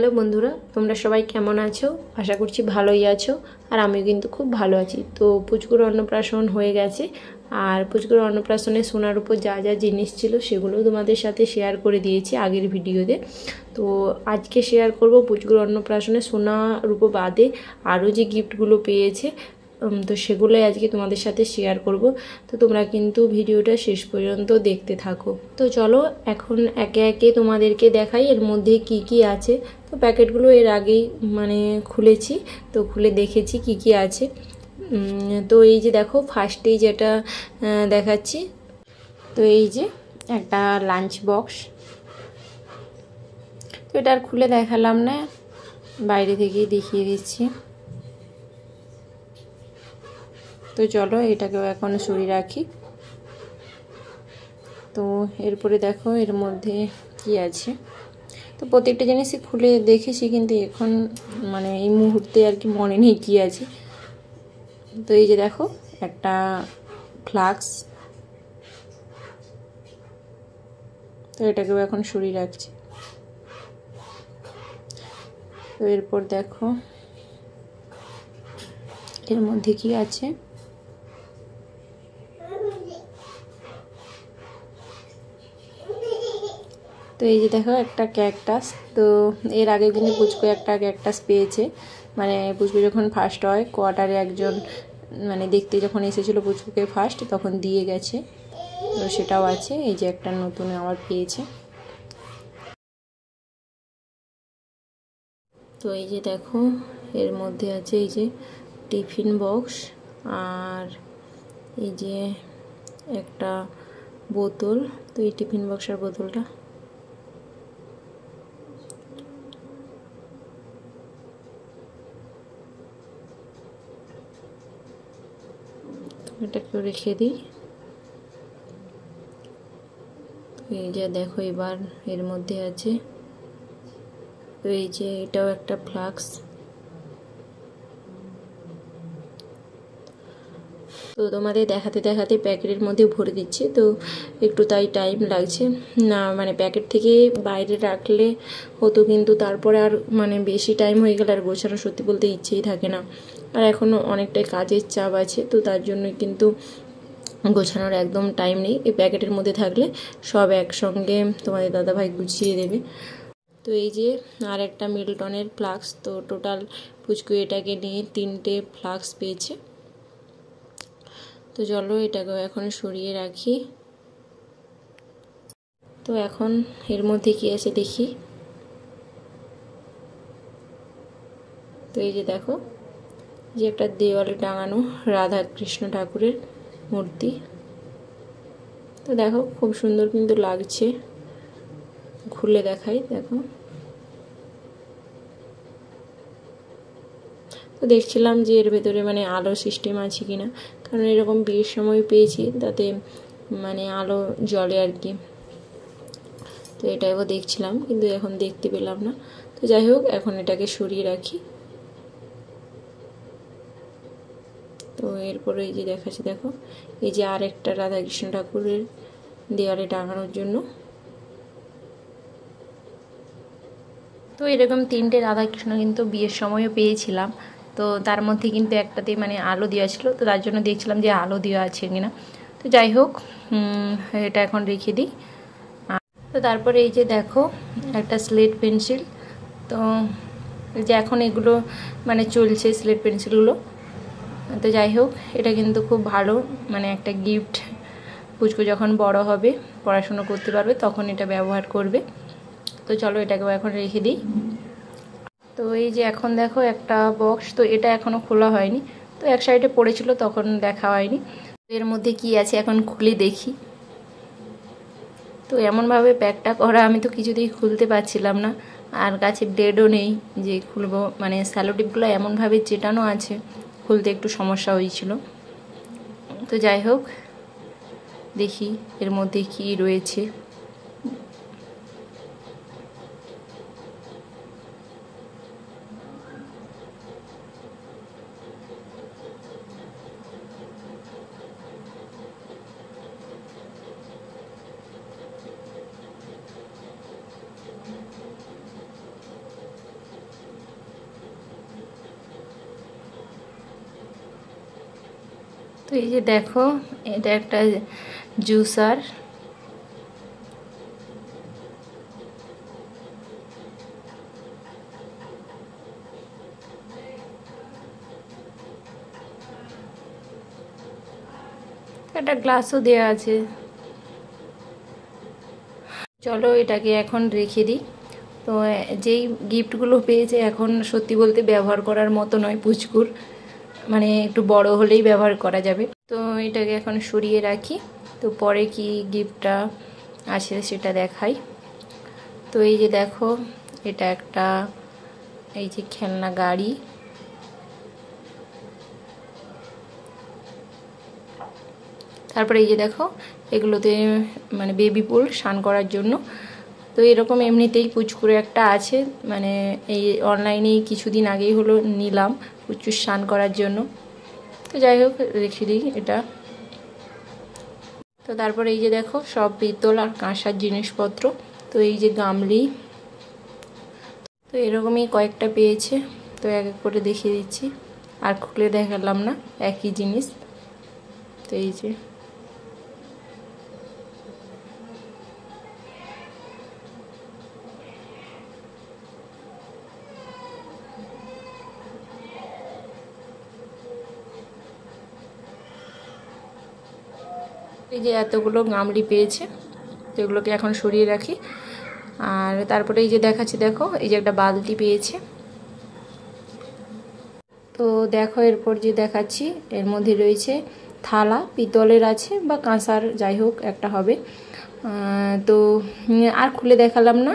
hello বন্ধুরা তোমরা সবাই কেমন আছো আশা করছি ভালোই আছো আর আমিও কিন্তু খুব ভালো আছি তো পুচকুর অন্নপ্রাশন হয়ে গেছে আর পুচকুর অন্নপ্রাশনে সোনার উপর যা যা জিনিস ছিল সেগুলো তোমাদের সাথে শেয়ার করে দিয়েছি আগের ভিডিওতে তো আজকে শেয়ার করব পুচকুর অন্নপ্রাশনে সোনা রূপ বাদে আরও যে গিফটগুলো পেয়েছে তো সেগুলোই আজকে তোমাদের সাথে শেয়ার করব তো তোমরা কিন্তু ভিডিওটা শেষ পর্যন্ত দেখতে থাকো তো চলো এখন একে একে তোমাদেরকে দেখাই এর মধ্যে কি কি আছে তো প্যাকেটগুলো এর আগেই মানে খুলেছি তো খুলে দেখেছি কি কি আছে তো এই যে দেখো ফার্স্টেই যেটা দেখাচ্ছি তো এই যে একটা লাঞ্চ বক্স তো এটা আর খুলে দেখালাম না বাইরে থেকেই দেখিয়ে দিচ্ছি তো চলো এটাকেও এখন সরিয়ে রাখি তো এরপরে দেখো এর মধ্যে কি আছে তো প্রত্যেকটা জিনিসই খুলে দেখেছি কিন্তু এখন মানে এই মুহূর্তে আর কি মনে নেই কী আছে তো এই যে দেখো একটা ফ্লাক্স তো এটাকেও এখন সরিয়ে রাখছি তো এরপর দেখো এর মধ্যে কি আছে তো এই যে দেখো একটা ক্যাকটাস তো এর আগে কিন্তু পুচকু একটা ক্যাকটাস পেয়েছে মানে পুচকু যখন ফার্স্ট হয় কোয়ার্টারে একজন মানে দেখতে যখন এসেছিলো পুচকুকে ফার্স্ট তখন দিয়ে গেছে তো সেটাও আছে এই যে একটা নতুন আবার পেয়েছে তো এই যে দেখো এর মধ্যে আছে এই যে টিফিন বক্স আর এই যে একটা বোতল তো এই টিফিন বক্সের বোতলটা এটাকে রেখে দিই এই যে দেখো এবার এর মধ্যে আছে তো এই যে এটাও একটা ফ্লাক্স তো তোমাদের দেখাতে দেখাতে প্যাকেটের মধ্যে ভরে দিচ্ছে তো একটু তাই টাইম লাগছে না মানে প্যাকেট থেকে বাইরে রাখলে হতো কিন্তু তারপরে আর মানে বেশি টাইম হয়ে গেলে আর গোছানো সত্যি বলতে ইচ্ছেই থাকে না আর এখনও অনেকটাই কাজের চাপ আছে তো তার জন্য কিন্তু গোছানোর একদম টাইম নেই এই প্যাকেটের মধ্যে থাকলে সব একসঙ্গে তোমাদের দাদাভাই গুছিয়ে দেবে তো এই যে আর একটা মিল্টনের ফ্লাক্স তো টোটাল ফুচকু এটাকে নিয়ে তিনটে ফ্লাক্স পেয়েছে তো চলো এটাকেও এখন সরিয়ে রাখি তো এখন এর মধ্যে কী আছে দেখি তো এই যে দেখো যে একটা দেওয়ালে টাঙানো রাধা কৃষ্ণ ঠাকুরের মূর্তি তো দেখো খুব সুন্দর কিন্তু লাগছে খুলে দেখাই দেখো তো দেখছিলাম যে এর ভেতরে মানে আলো সিস্টেম আছে কি না কারণ এরকম বিয়ের সময় পেয়েছি তাতে মানে আলো জলে আর কি তো এটাও দেখছিলাম কিন্তু এখন দেখতে পেলাম না তো যাই হোক এখন এটাকে সরিয়ে রাখি তো এরপরে এই যে দেখাচ্ছি দেখো এই যে আর একটা রাধাকৃষ্ণ ঠাকুরের দেওয়ালে টাঙানোর জন্য তো এরকম তিনটে রাধাকৃষ্ণ কিন্তু বিয়ের সময়ও পেয়েছিলাম তো তার মধ্যে কিন্তু একটাতে মানে আলো দেওয়া ছিল তো তার জন্য দেখছিলাম যে আলো দেওয়া আছে কিনা তো যাই হোক এটা এখন রেখে দিই তো তারপরে এই যে দেখো একটা স্লেট পেন্সিল তো যে এখন এগুলো মানে চলছে স্লেট পেন্সিলগুলো তো যাই হোক এটা কিন্তু খুব ভালো মানে একটা গিফট পুচকু যখন বড় হবে পড়াশুনো করতে পারবে তখন এটা ব্যবহার করবে তো চলো এটাকেও এখন রেখে দিই তো এই যে এখন দেখো একটা বক্স তো এটা এখনও খোলা হয়নি তো এক সাইডে পড়েছিল তখন দেখা হয়নি এর মধ্যে কি আছে এখন খুলে দেখি তো এমনভাবে প্যাকটা করা আমি তো কিছুতেই খুলতে পারছিলাম না আর কাছে ডেডও নেই যে খুলবো মানে স্যালোটিপগুলো এমনভাবে চেটানো আছে খুলতে একটু সমস্যা হয়েছিল তো যাই হোক দেখি এর মধ্যে কি রয়েছে তো এই যে দেখো এটা একটা জুসার একটা গ্লাসও দেওয়া আছে চলো এটাকে এখন রেখে দিই তো যেই গিফটগুলো পেয়েছে এখন সত্যি বলতে ব্যবহার করার মতো নয় পুচকুর মানে একটু বড় হলেই ব্যবহার করা যাবে তো এটাকে এখন সরিয়ে রাখি তো পরে কি গিফটটা আসে সেটা দেখাই তো এই যে দেখো এটা একটা এই যে খেলনা গাড়ি তারপরে এই যে দেখো এগুলোতে মানে বেবি পুল স্নান করার জন্য তো এরকম এমনিতেই পুচকুরে একটা আছে মানে এই অনলাইনেই কিছুদিন আগেই হলো নিলাম প্রচুর স্নান করার জন্য তো যাই হোক রেখে দিই এটা তো তারপরে এই যে দেখো সব পিতল আর কাঁসার জিনিসপত্র তো এই যে গামলি তো এরকমই কয়েকটা পেয়েছে তো এক এক করে দেখিয়ে দিচ্ছি আর খুলে দেখালাম না একই জিনিস তো এই যে এই যে এতগুলো গামলি পেয়েছে তো এগুলোকে এখন সরিয়ে রাখি আর তারপরে এই যে দেখাচ্ছি দেখো এই যে একটা বালতি পেয়েছে তো দেখো এরপর যে দেখাচ্ছি এর মধ্যে রয়েছে থালা পিতলের আছে বা কাঁসার যাই হোক একটা হবে তো আর খুলে দেখালাম না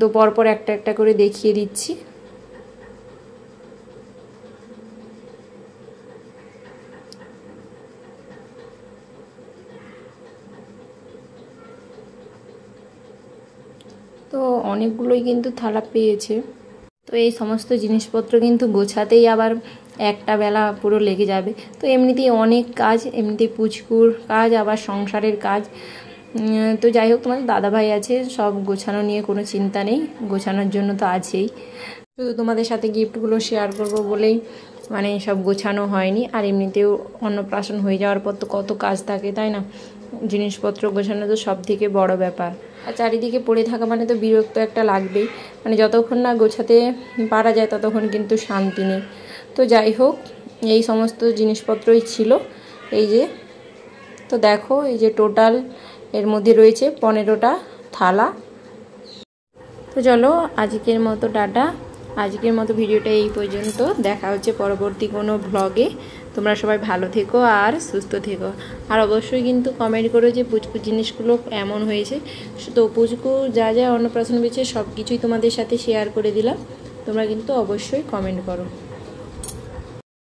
তো পরপর একটা একটা করে দেখিয়ে দিচ্ছি তো অনেকগুলোই কিন্তু থালা পেয়েছে তো এই সমস্ত জিনিসপত্র কিন্তু গোছাতেই আবার একটা বেলা পুরো লেগে যাবে তো এমনিতেই অনেক কাজ এমনিতে পুচকুর কাজ আবার সংসারের কাজ তো যাই হোক তোমাদের দাদাভাই আছে সব গোছানো নিয়ে কোনো চিন্তা নেই গোছানোর জন্য তো আছেই শুধু তোমাদের সাথে গিফটগুলো শেয়ার করব বলেই মানে সব গোছানো হয়নি আর এমনিতেও অন্নপ্রাশন হয়ে যাওয়ার পর তো কত কাজ থাকে তাই না জিনিসপত্র গোছানো তো সব থেকে বড়ো ব্যাপার আর চারিদিকে পড়ে থাকা মানে তো বিরক্ত একটা লাগবেই মানে যতক্ষণ না গোছাতে পারা যায় ততক্ষণ কিন্তু শান্তি নেই তো যাই হোক এই সমস্ত জিনিসপত্রই ছিল এই যে তো দেখো এই যে টোটাল এর মধ্যে রয়েছে পনেরোটা থালা তো চলো আজকের মতো টাটা আজকের মতো ভিডিওটা এই পর্যন্ত দেখা হচ্ছে পরবর্তী কোনো ভ্লগে তোমরা সবাই ভালো থেকো আর সুস্থ থেকো আর অবশ্যই কিন্তু কমেন্ট করো যে পুচকু জিনিসগুলো এমন হয়েছে তো পুচকু যা যা অন্নপ্রাশন পেয়েছে সব কিছুই তোমাদের সাথে শেয়ার করে দিলাম তোমরা কিন্তু অবশ্যই কমেন্ট করো